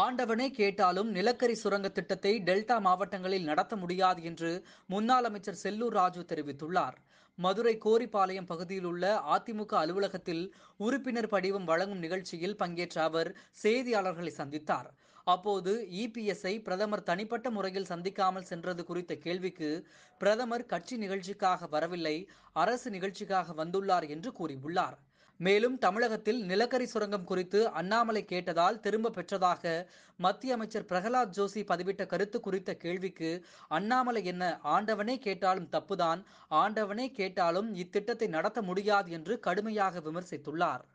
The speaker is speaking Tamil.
ஆண்டவனே கேட்டாலும் நிலக்கரி சுரங்க திட்டத்தை டெல்டா மாவட்டங்களில் நடத்த முடியாது என்று முன்னாள் அமைச்சர் செல்லூர் ராஜு தெரிவித்துள்ளார் மதுரை கோரிப்பாளையம் பகுதியில் உள்ள அதிமுக அலுவலகத்தில் உறுப்பினர் படிவம் வழங்கும் நிகழ்ச்சியில் பங்கேற்ற அவர் செய்தியாளர்களை சந்தித்தார் அப்போது இபிஎஸ்ஐ பிரதமர் தனிப்பட்ட முறையில் சந்திக்காமல் சென்றது குறித்த கேள்விக்கு பிரதமர் கட்சி நிகழ்ச்சிக்காக வரவில்லை அரசு நிகழ்ச்சிக்காக வந்துள்ளார் என்று கூறியுள்ளார் மேலும் தமிழகத்தில் நிலக்கரி சுரங்கம் குறித்து அண்ணாமலை கேட்டதால் திரும்ப பெற்றதாக மத்திய அமைச்சர் பிரகலாத் ஜோஷி பதிவிட்ட கருத்து குறித்த கேள்விக்கு அண்ணாமலை என்ன ஆண்டவனே கேட்டாலும் தப்புதான் ஆண்டவனே கேட்டாலும் இத்திட்டத்தை நடத்த முடியாது என்று கடுமையாக விமர்சித்துள்ளார்